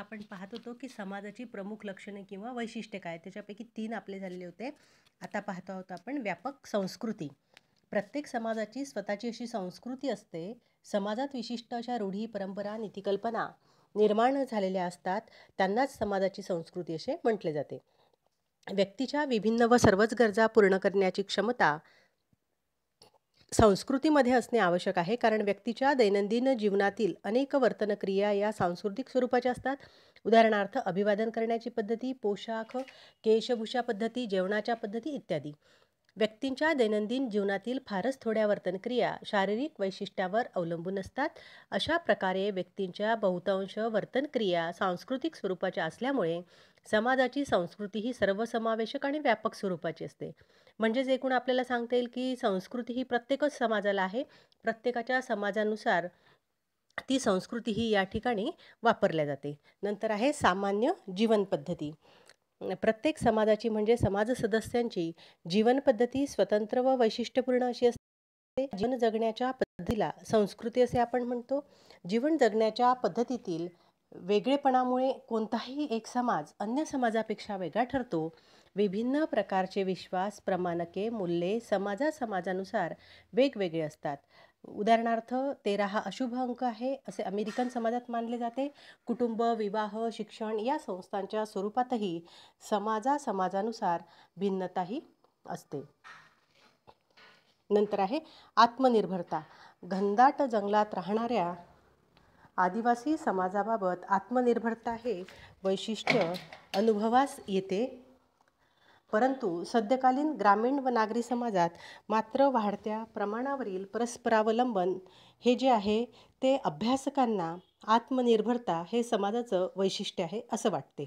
आपण पाहत होतो की समाजाची प्रमुख लक्षणे किंवा वैशिष्ट्ये काय त्याच्यापैकी तीन आपले झालेले होते आता पाहतो आहोत आपण व्यापक संस्कृती प्रत्येक समाजाची स्वतःची अशी संस्कृती असते समाजात विशिष्ट अशा रूढी परंपरा नीतिकल्पना निर्माण झालेल्या असतात त्यांनाच समाजाची संस्कृती असे म्हटले जाते व्यक्तीच्या विभिन्न व सर्वच गरजा पूर्ण करण्याची क्षमता संस्कृतीमध्ये असणे आवश्यक आहे कारण व्यक्तीच्या दैनंदिन जीवनातील अनेक वर्तनक्रिया या सांस्कृतिक स्वरूपाच्या असतात उदाहरणार्थ अभिवादन करण्याची पद्धती पोशाख केशभूषा पद्धती जेवणाच्या पद्धती इत्यादी व्यक्तींच्या दैनंदिन जीवनातील फारच थोड्या वर्तनक्रिया शारीरिक वैशिष्ट्यावर अवलंबून असतात अशा प्रकारे व्यक्तींच्या बहुतांश वर्तनक्रिया सांस्कृतिक स्वरूपाच्या असल्यामुळे समाजाची संस्कृती ही सर्वसमावेशक आणि व्यापक स्वरूपाची असते म्हणजेच एकूण आपल्याला सांगता येईल की संस्कृती ही प्रत्येकच समाजाला आहे प्रत्येकाच्या समाजानुसार ती संस्कृती ही या ठिकाणी वापरल्या जाते नंतर आहे सामान्य जीवनपद्धती प्रत्येक समाजाची म्हणजे समाज सदस्यांची जीवनपद्धती स्वतंत्र व वैशिष्ट्यपूर्ण अशी असते जीवन जगण्याच्या पद्धतीला संस्कृती असे आपण म्हणतो जीवन जगण्याच्या पद्धतीतील वेगळेपणामुळे कोणताही एक समाज अन्य समाजापेक्षा वेगळा ठरतो विभिन्न प्रकारचे विश्वास प्रमाणके मूल्ये समाजासमाजानुसार वेगवेगळे असतात उदाहरणार्थ तेरा हा अशुभ अंक आहे असे अमेरिकन समाजात मानले जाते कुटुंब विवाह शिक्षण या संस्थांच्या स्वरूपातही समाजा समाजानुसार भिन्नताही असते नंतर आहे आत्मनिर्भरता घनदाट जंगलात राहणाऱ्या आदिवासी समाजाबाबत आत्मनिर्भरता हे वैशिष्ट्य अनुभवास येते परंतु सद्यकालीन ग्रामीण व नागरी समाजात मात्र वाढत्या प्रमाणावरील परस्परावलंबन हे जे आहे ते अभ्यासकांना आत्मनिर्भरता हे समाजाचं वैशिष्ट्य आहे असं वाटते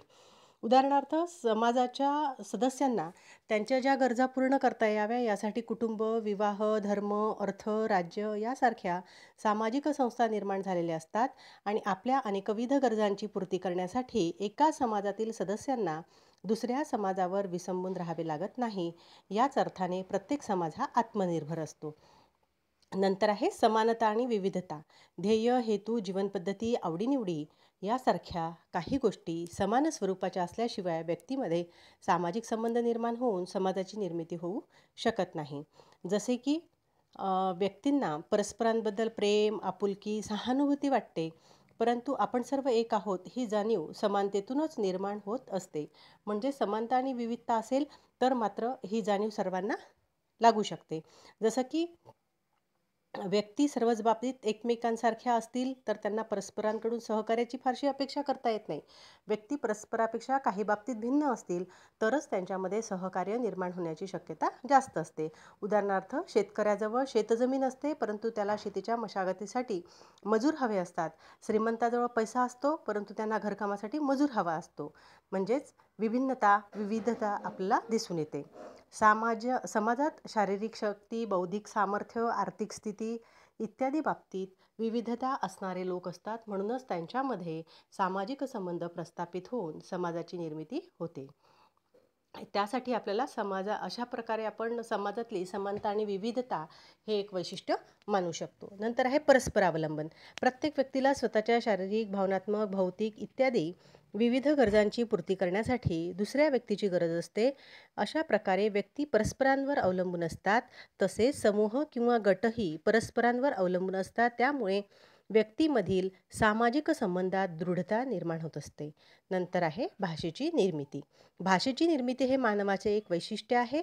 उदाहरणार्थ समाजाच्या सदस्यांना त्यांच्या ज्या गरजा पूर्ण करता याव्या यासाठी कुटुंब विवाह धर्म अर्थ राज्य यासारख्या सामाजिक संस्था निर्माण झालेल्या असतात आणि आपल्या अनेकविध गरजांची पूर्ती करण्यासाठी एका समाजातील सदस्यांना दुसऱ्या समाजावर विसंबून राहावे लागत नाही याच अर्थाने प्रत्येक समाज हा आत्मनिर्भर असतो नंतर आहे समानता आणि विविधता ध्येय हेतू जीवनपद्धती आवडीनिवडी यासारख्या काही गोष्टी समान स्वरूपाच्या असल्याशिवाय व्यक्तीमध्ये सामाजिक संबंध निर्माण होऊन समाजाची निर्मिती होऊ शकत नाही जसे की व्यक्तींना परस्परांबद्दल प्रेम आपुलकी सहानुभूती वाटते परंतु आपण सर्व एक आहोत ही जाणीव समानतेतूनच निर्माण होत असते म्हणजे समानता आणि विविधता असेल तर मात्र ही जाणीव सर्वांना लागू शकते जसं की व्यक्ती सर्वच बाबतीत एकमेकांसारख्या असतील तर त्यांना परस्परांकडून सहकार्याची फारशी अपेक्षा करता येत नाही व्यक्ती परस्परापेक्षा काही बाबतीत भिन्न असतील तरच त्यांच्यामध्ये सहकार्य निर्माण होण्याची शक्यता जास्त असते उदाहरणार्थ शेतकऱ्याजवळ शेतजमीन असते परंतु त्याला शेतीच्या मशागतीसाठी मजूर हवे असतात श्रीमंताजवळ पैसा असतो परंतु त्यांना घरकामासाठी मजूर हवा असतो म्हणजेच विभिन्नता विविधता आपल्याला दिसून येते सामाज समाजात शारीरिक शक्ती बौद्धिक सामर्थ्य आर्थिक स्थिती इत्यादी बाबतीत विविधता असणारे लोक असतात म्हणूनच त्यांच्यामध्ये सामाजिक संबंध प्रस्थापित होऊन समाजाची निर्मिती होते त्यासाठी आपल्याला समाजा अशा प्रकारे आपण समाजातली समानता आणि विविधता हे एक वैशिष्ट्य मानू शकतो नंतर आहे परस्परावलंबन प्रत्येक व्यक्तीला स्वतःच्या शारीरिक भावनात्मक भौतिक इत्यादी विविध गरजांची पूर्ती करण्यासाठी दुसऱ्या व्यक्तीची गरज असते अशा प्रकारे व्यक्ती परस्परांवर अवलंबून असतात तसेच समूह किंवा गटही परस्परांवर अवलंबून असतात त्यामुळे व्यक्तीमधील सामाजिक संबंधात दृढता निर्माण होत असते नंतर आहे भाषेची निर्मिती भाषेची निर्मिती हे मानवाचे एक वैशिष्ट्य आहे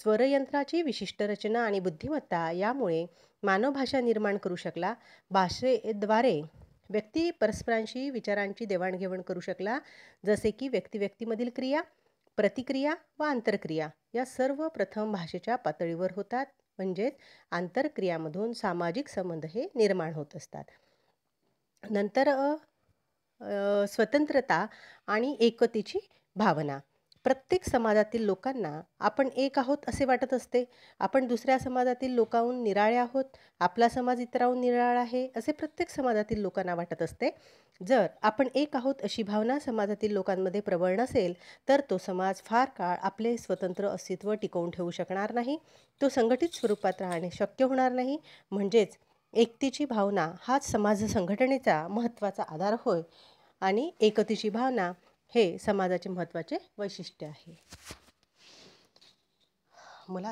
स्वरयंत्राची विशिष्ट रचना आणि बुद्धिमत्ता यामुळे मानव भाषा निर्माण करू शकला भाषेद्वारे व्यक्ती परस्परांशी विचारांची देवाणघेवाण करू शकला जसे की व्यक्ती व्यक्तीमधील क्रिया प्रतिक्रिया व आंतरक्रिया या सर्व प्रथम भाषेच्या पातळीवर होतात म्हणजेच आंतरक्रियामधून सामाजिक संबंध हे निर्माण होत असतात नंतर स्वतंत्रता आणि एकतेची भावना प्रत्येक समाजातील लोकांना आपण एक आहोत असे वाटत असते आपण दुसऱ्या समाजातील लोकांहून निराळे आहोत आपला समाज इतराहून निराळा आहे असे प्रत्येक समाजातील लोकांना वाटत असते जर आपण एक आहोत अशी भावना समाजातील लोकांमध्ये प्रबळ नसेल तर तो समाज फार काळ आपले स्वतंत्र अस्तित्व टिकवून ठेवू शकणार नाही तो संघटित स्वरूपात राहणे शक्य होणार नाही म्हणजेच एकतेची भावना हाच समाज संघटनेचा महत्त्वाचा आधार होय आणि एकतेची भावना हे समाजाचे महत्त्वाचे वैशिष्ट्य आहे मला